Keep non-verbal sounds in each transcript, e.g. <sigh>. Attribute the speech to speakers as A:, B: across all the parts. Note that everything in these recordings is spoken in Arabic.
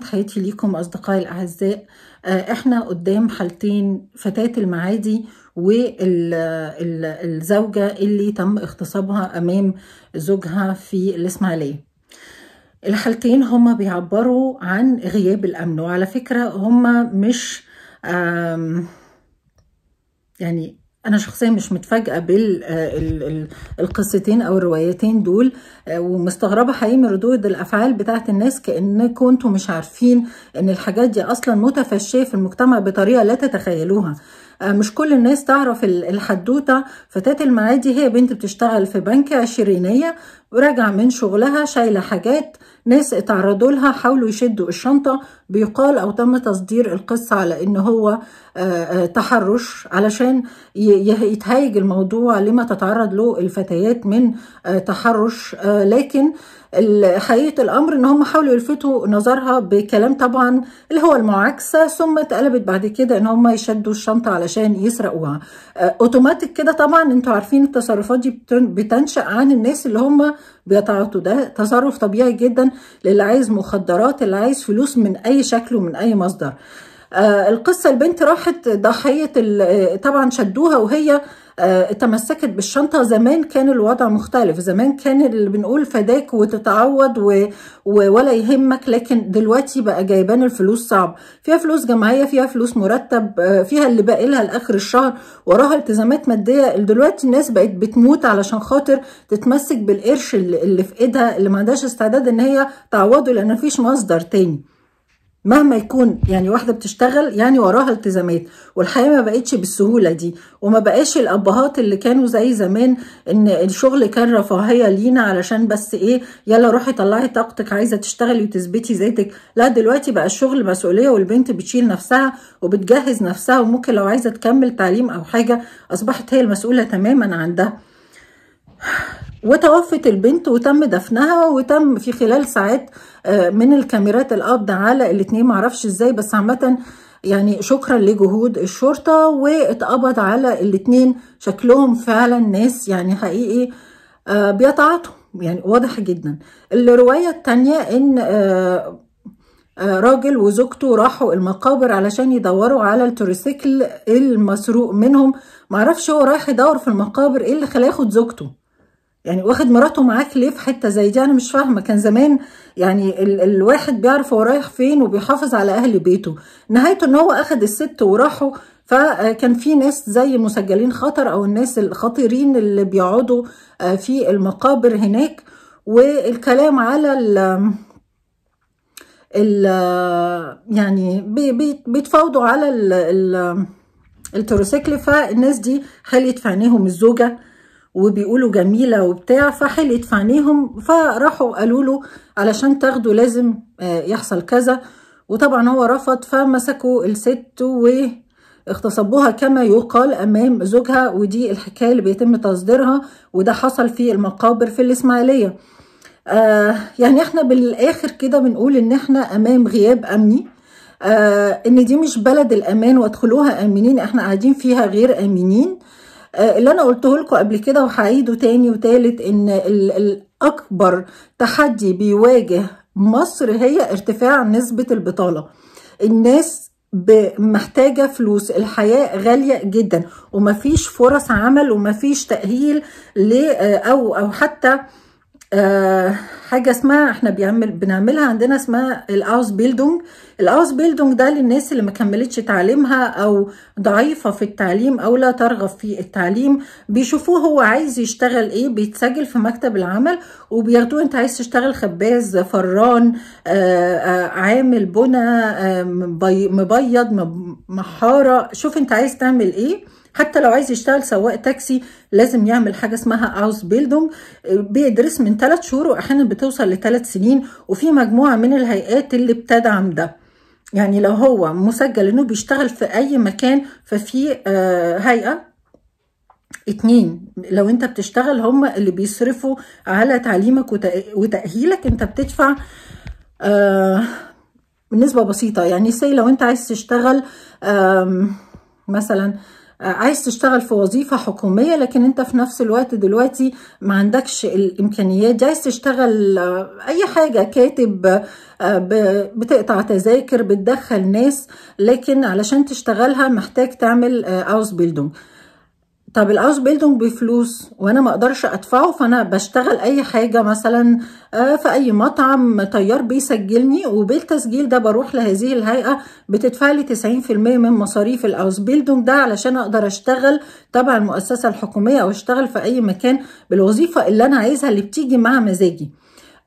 A: تحياتي ليكم أصدقائي الأعزاء آه، إحنا قدام حالتين فتاة المعادي والزوجة اللي تم اغتصابها أمام زوجها في الإسماعيلية الحالتين هما بيعبروا عن غياب الأمن وعلى فكرة هما مش يعني انا شخصيا مش متفاجئه بالقصتين او الروايتين دول ومستغربه حقيقي من ردود الافعال بتاعه الناس كانكم انتم مش عارفين ان الحاجات دي اصلا متفشيه في المجتمع بطريقه لا تتخيلوها مش كل الناس تعرف الحدوته فتاه المعادي هي بنت بتشتغل في بنك عشرينيه وراجعة من شغلها شايلة حاجات ناس اتعرضوا لها حاولوا يشدوا الشنطة بيقال أو تم تصدير القصة على إن هو آه، آه، تحرش علشان يتهيج الموضوع لما تتعرض له الفتيات من آه، تحرش لكن حقيقة الأمر إن هم حاولوا يلفتوا نظرها بكلام طبعا اللي هو المعاكسة ثم اتقلبت بعد كده إن هم يشدوا الشنطة علشان يسرقوها أوتوماتيك كده طبعا أنتوا عارفين التصرفات دي بتنشأ عن الناس اللي هم بيتعاطوا ده تصرف طبيعي جدا للي عايز مخدرات اللي عايز فلوس من اي شكل ومن اي مصدر آه القصه البنت راحت ضحيه آه، طبعا شدوها وهي آه، تمسكت بالشنطة زمان كان الوضع مختلف زمان كان اللي بنقول فداك وتتعوض و... ولا يهمك لكن دلوقتي بقى جايبان الفلوس صعب فيها فلوس جمعية فيها فلوس مرتب آه، فيها اللي بقى لها لآخر الشهر وراها التزامات مادية دلوقتي الناس بقت بتموت علشان خاطر تتمسك بالقرش اللي في ايدها اللي ما عندهاش استعداد ان هي تعوضه لان مفيش مصدر تاني مهما يكون يعني واحدة بتشتغل يعني وراها التزامات والحياة ما بقتش بالسهولة دي وما بقاش الأبهات اللي كانوا زي زمان إن الشغل كان رفاهية لينا علشان بس إيه يلا روحي طلعي طاقتك عايزة تشتغلي وتثبتي ذاتك لا دلوقتي بقى الشغل مسؤولية والبنت بتشيل نفسها وبتجهز نفسها وممكن لو عايزة تكمل تعليم أو حاجة أصبحت هي المسؤولة تماما عن ده وتوفت البنت وتم دفنها وتم في خلال ساعات آه، من الكاميرات القبض على الاثنين معرفش ازاي بس عامه يعني شكرا لجهود الشرطه واتقبض على الاثنين شكلهم فعلا ناس يعني حقيقي آه، بيتعاطوا يعني واضح جدا الروايه الثانيه ان آه، راجل وزوجته راحوا المقابر علشان يدوروا على التوريسيكل المسروق منهم معرفش هو رايح يدور في المقابر ايه اللي خلاه ياخد زوجته يعني واخد مراته معاك ليه في حته زي دي انا مش فاهمه كان زمان يعني ال الواحد بيعرف هو رايح فين وبيحافظ على اهل بيته نهايته ان هو اخد الست وراحوا فكان في ناس زي مسجلين خطر او الناس الخطيرين اللي بيقعدوا آه، في المقابر هناك والكلام على ال ال يعني بي بيتفاوضوا على التروسيكل فالناس دي خليت في عينيهم الزوجه وبيقولوا جميلة وبتاع فحلت في عينيهم فراحوا قالوا له علشان تاخده لازم آه، يحصل كذا وطبعا هو رفض فمسكوا الست واغتصبوها كما يقال أمام زوجها ودي الحكاية اللي بيتم تصديرها وده حصل في المقابر في الإسماعيلية آه يعني احنا بالآخر كده بنقول إن احنا أمام غياب أمني آه إن دي مش بلد الأمان وادخلوها آمنين احنا قاعدين فيها غير آمنين اللي انا قلته لكم قبل كده وهعيده تاني وتالت ان الاكبر تحدي بيواجه مصر هي ارتفاع نسبه البطاله الناس محتاجة فلوس الحياة غالية جدا ومفيش فرص عمل ومفيش تأهيل أو, أو حتى آه، حاجه اسمها احنا بيعمل بنعملها عندنا اسمها الاوس بيلدونج الاوس بيلدونج ده للناس اللي ما كملتش تعليمها او ضعيفه في التعليم او لا ترغب في التعليم بيشوفوه هو عايز يشتغل ايه بيتسجل في مكتب العمل وبياخدوه انت عايز تشتغل خباز فران آآ آه، آآ آه، عامل بنا مبيض محاره شوف انت عايز تعمل ايه حتى لو عايز يشتغل سواق تاكسي لازم يعمل حاجه اسمها اوس بيلدونج بيدرس من ثلاث شهور واحيانا بتوصل لثلاث سنين وفي مجموعه من الهيئات اللي بتدعم ده يعني لو هو مسجل انه بيشتغل في اي مكان ففي آه، هيئه اتنين لو انت بتشتغل هم اللي بيصرفوا على تعليمك وتأهيلك انت بتدفع آه نسبة بسيطة يعني سي لو انت عايز تشتغل مثلا عايز تشتغل في وظيفة حكومية لكن انت في نفس الوقت دلوقتي ما عندكش الامكانيات دي عايز تشتغل آه، اي حاجة كاتب آه، بتقطع تذاكر بتدخل ناس لكن علشان تشتغلها محتاج تعمل اوس آه، بيلدونج طب الاوس بيلدنج بفلوس وانا ما اقدرش ادفعه فانا بشتغل اي حاجه مثلا آه، في اي مطعم طيار بيسجلني وبالتسجيل ده بروح لهذه الهيئه بتدفع لي 90% من مصاريف الاوس بيلدنج ده علشان اقدر اشتغل تبع المؤسسه الحكوميه او اشتغل في اي مكان بالوظيفه اللي انا عايزها اللي بتيجي مع مزاجي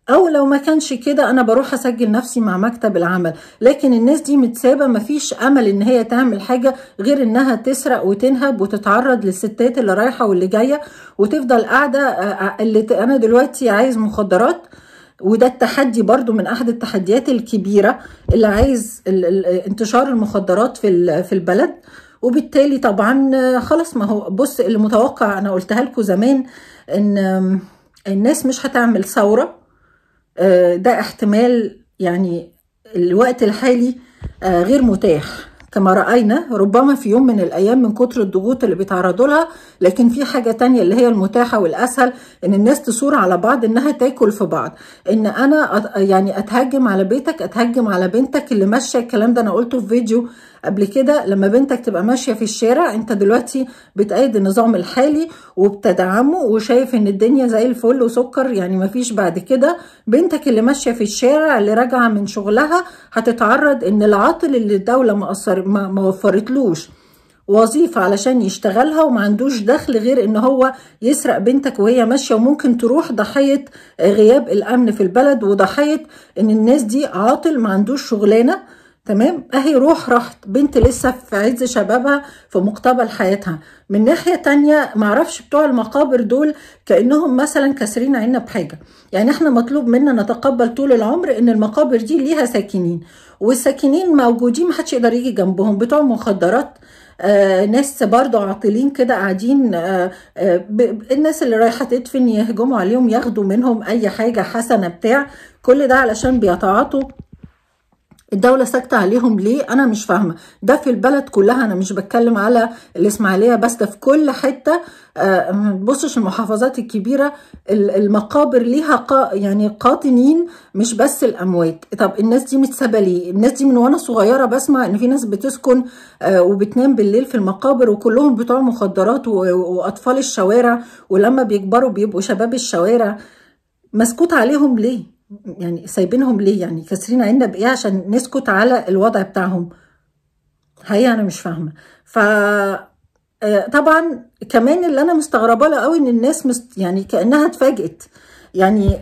A: او لو ما كانش كده انا بروح اسجل نفسي مع مكتب العمل لكن الناس دي متسابه مفيش امل ان هي تعمل حاجه غير انها تسرق وتنهب وتتعرض للستات اللي رايحه واللي جايه وتفضل قاعده آه، آه، اللي انا دلوقتي عايز مخدرات وده التحدي برضو من احد التحديات الكبيره اللي عايز انتشار المخدرات في في البلد وبالتالي طبعا آه، خلاص ما هو بص اللي متوقع انا قلتها لكم زمان ان الناس مش هتعمل ثوره آه، ده احتمال يعني الوقت الحالي آه، غير متاح كما رأينا ربما في يوم من الأيام من كتر الضغوط اللي بيتعرضوا لها لكن في حاجة تانية اللي هي المتاحة والأسهل إن الناس تصور على بعض إنها تاكل في بعض إن أنا يعني أتهجم على بيتك أتهجم على بنتك اللي ماشية الكلام ده أنا قلته في فيديو قبل كده لما بنتك تبقى ماشيه في الشارع انت دلوقتي بتأيد النظام الحالي وبتدعمه وشايف ان الدنيا زي الفل وسكر يعني مفيش بعد كده بنتك اللي ماشيه في الشارع اللي راجعه من شغلها هتتعرض ان العاطل اللي الدوله ما, ما وفرتلوش وظيفة علشان يشتغلها وما عندوش دخل غير ان هو يسرق بنتك وهي ماشية وممكن تروح ضحية غياب الامن في البلد وضحية ان الناس دي عاطل ما عندوش شغلانة تمام اهي روح راحت بنت لسه في عز شبابها في مقتبل حياتها من ناحيه تانية معرفش بتوع المقابر دول كانهم مثلا كاسرين عنا بحاجه يعني احنا مطلوب منا نتقبل طول العمر ان المقابر دي ليها ساكنين والساكنين موجودين محدش يقدر يجي جنبهم بتوع مخدرات آه ناس برضو عاطلين كده قاعدين آه آه الناس اللي رايحه تدفن يهجموا عليهم ياخدوا منهم اي حاجه حسنه بتاع كل ده علشان بيتعاطوا الدولة ساكتة عليهم ليه أنا مش فاهمة ده في البلد كلها أنا مش بتكلم على الإسماعيلية بس ده في كل حتة آه، ما تبصش المحافظات الكبيرة المقابر ليها قا يعني قاطنين مش بس الأموات طب الناس دي متسابة ليه الناس دي من وأنا صغيرة بسمع إن في ناس بتسكن آه، وبتنام بالليل في المقابر وكلهم بتوع مخدرات وأطفال الشوارع ولما بيكبروا بيبقوا شباب الشوارع مسكوت عليهم ليه يعني سايبينهم ليه يعني كاسرين عيننا بايه عشان نسكت على الوضع بتاعهم حقيقه انا مش فاهمه ف آه، طبعا كمان اللي انا مستغربه له قوي ان الناس مست يعني كانها اتفاجئت يعني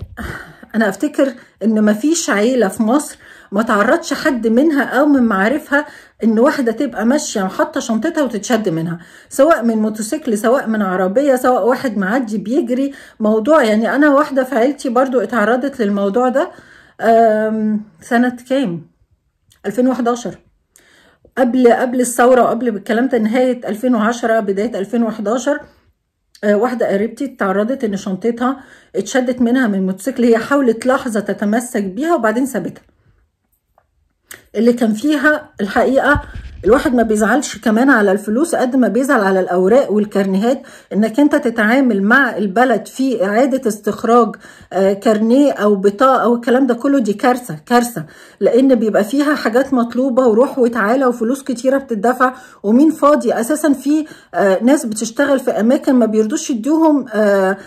A: انا افتكر ان مفيش عيله في مصر ما تعرضش حد منها او من معارفها ان واحده تبقى ماشيه وحاطه شنطتها وتتشد منها سواء من موتوسيكل سواء من عربيه سواء واحد معدي بيجري موضوع يعني انا واحده في عيلتي برضو اتعرضت للموضوع ده سنه كام 2011 قبل قبل الثوره وقبل الكلام ده نهايه 2010 بدايه 2011 آه، واحدة قريبتي اتعرضت ان شنطتها اتشدت منها من الموتوسيكل هي حاولت لحظة تتمسك بيها وبعدين سابتها اللي كان فيها الحقيقه الواحد ما بيزعلش كمان على الفلوس قد ما بيزعل على الاوراق والكارنيهات انك انت تتعامل مع البلد في اعاده استخراج آه، كارنيه او بطاقه او الكلام ده كله دي كارثه كارثه لان بيبقى فيها حاجات مطلوبه وروح وتعالى وفلوس كتيره بتدفع ومين فاضي اساسا في آه، ناس بتشتغل في اماكن ما بيرضوش يديهم آه،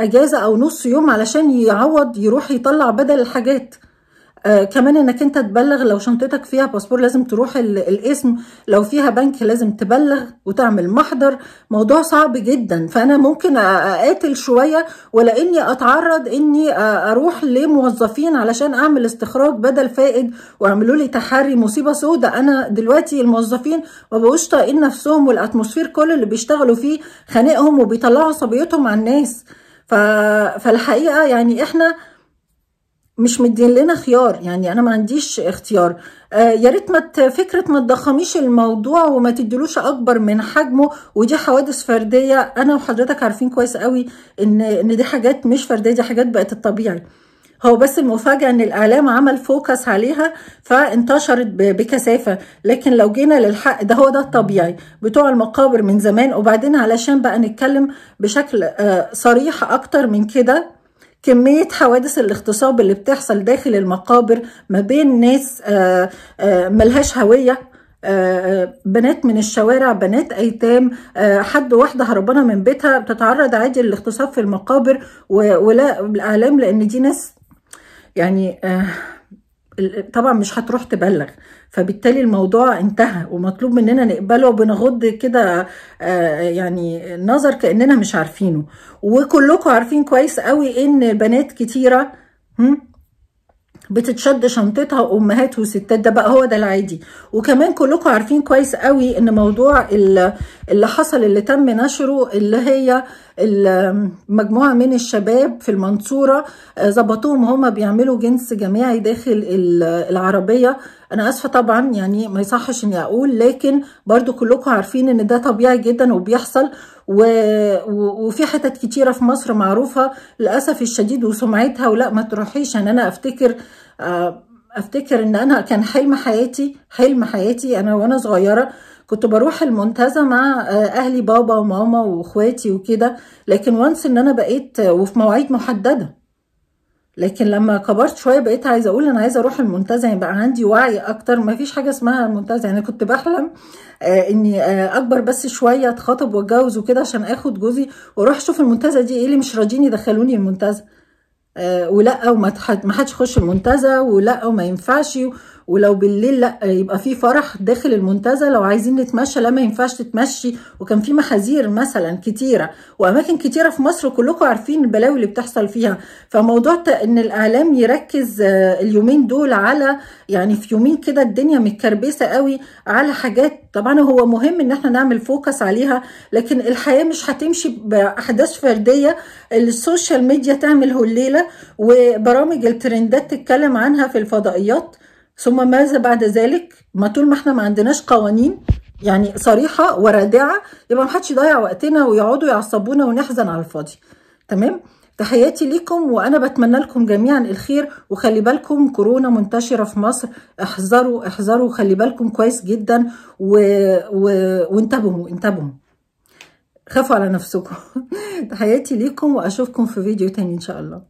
A: اجازه او نص يوم علشان يعوض يروح يطلع بدل الحاجات آه كمان انك انت تبلغ لو شنطتك فيها باسبور لازم تروح الاسم لو فيها بنك لازم تبلغ وتعمل محضر موضوع صعب جدا فانا ممكن اقاتل شويه ولا اني اتعرض اني اروح لموظفين علشان اعمل استخراج بدل فائد واعملوا لي تحري مصيبه سودة انا دلوقتي الموظفين ما بقوش طايقين نفسهم والاتموسفير كل اللي بيشتغلوا فيه خانقهم وبيطلعوا عصبيتهم على الناس فالحقيقه يعني احنا مش مدين لنا خيار يعني انا ما عنديش اختيار آه، يا ريت ما فكره ما تضخميش الموضوع وما تديلوش اكبر من حجمه ودي حوادث فرديه انا وحضرتك عارفين كويس قوي ان ان دي حاجات مش فرديه دي حاجات بقت الطبيعي هو بس المفاجأة إن الإعلام عمل فوكس عليها فانتشرت بكثافة، لكن لو جينا للحق ده هو ده الطبيعي، بتوع المقابر من زمان وبعدين علشان بقى نتكلم بشكل آه، صريح أكتر من كده كمية حوادث الاغتصاب اللي بتحصل داخل المقابر ما بين ناس آه، آه، ملهاش هوية آه، بنات من الشوارع بنات ايتام حد واحده هربانه من بيتها بتتعرض عادي للاغتصاب في المقابر ولا الاعلام لان دي ناس يعني طبعا مش هتروح تبلغ فبالتالي الموضوع انتهى ومطلوب مننا نقبله وبنغض كده آه، يعني النظر كاننا مش عارفينه وكلكم عارفين كويس قوي ان بنات كتيره بتتشد شنطتها وامهات وستات ده بقى هو ده العادي وكمان كلكم عارفين كويس قوي ان موضوع اللي حصل اللي تم نشره اللي هي مجموعه من الشباب في المنصوره آه، ظبطوهم هما بيعملوا جنس جماعي داخل العربيه انا اسفه طبعا يعني ما يصحش اني اقول لكن برضو كلكم عارفين ان ده طبيعي جدا وبيحصل و... وفي حتت كتيره في مصر معروفه للاسف الشديد وسمعتها ولا ما تروحيش يعني انا افتكر آه، افتكر ان انا كان حلم حياتي حلم حياتي انا وانا صغيره كنت بروح المنتزه مع آه، اهلي بابا وماما واخواتي وكده لكن وانس ان انا بقيت آه، وفي مواعيد محدده لكن لما كبرت شويه بقيت عايزه اقول انا عايزه اروح المنتزه يعني بقى عندي وعي اكتر ما فيش حاجه اسمها منتزه يعني كنت بحلم آه اني آه اكبر بس شويه اتخطب واتجوز وكده عشان اخد جوزي واروح اشوف المنتزه دي ايه اللي مش راضيين يدخلوني المنتزه آه ولا وما حدش يخش المنتزه ولا وما ينفعش ولو بالليل لا يبقى في فرح داخل المنتزه لو عايزين نتمشى لا ما ينفعش تتمشي وكان في محاذير مثلا كتيره واماكن كتيره في مصر كلكم عارفين البلاوي اللي بتحصل فيها فموضوع ان الاعلام يركز آه، اليومين دول على يعني في يومين كده الدنيا متكربسه قوي على حاجات طبعا هو مهم ان احنا نعمل فوكس عليها لكن الحياه مش هتمشي باحداث فرديه السوشيال ميديا تعمله الليله وبرامج الترندات تتكلم عنها في الفضائيات ثم ماذا بعد ذلك ما طول ما احنا ما عندناش قوانين يعني صريحه ورادعه يبقى ما حدش يضيع وقتنا ويقعدوا يعصبونا ونحزن على الفاضي تمام تحياتي ليكم وانا بتمنى لكم جميعا الخير وخلي بالكم كورونا منتشره في مصر احذروا احذروا خلي بالكم كويس جدا و... و... وانتبهوا انتبهوا خافوا على نفسكم <laughs> تحياتي ليكم واشوفكم في فيديو تاني ان شاء الله